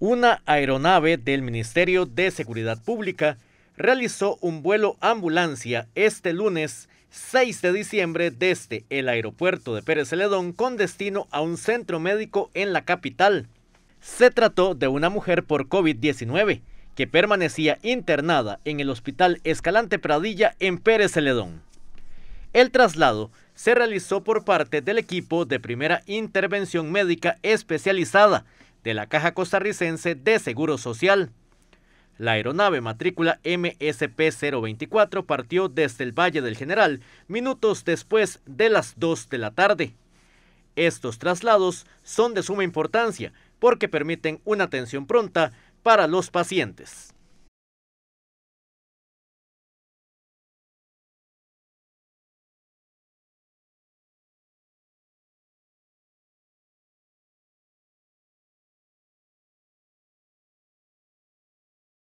una aeronave del Ministerio de Seguridad Pública realizó un vuelo ambulancia este lunes 6 de diciembre desde el aeropuerto de Pérez Celedón con destino a un centro médico en la capital. Se trató de una mujer por COVID-19 que permanecía internada en el Hospital Escalante Pradilla en Pérez Celedón. El traslado se realizó por parte del equipo de primera intervención médica especializada de la Caja Costarricense de Seguro Social. La aeronave matrícula MSP-024 partió desde el Valle del General minutos después de las 2 de la tarde. Estos traslados son de suma importancia porque permiten una atención pronta para los pacientes.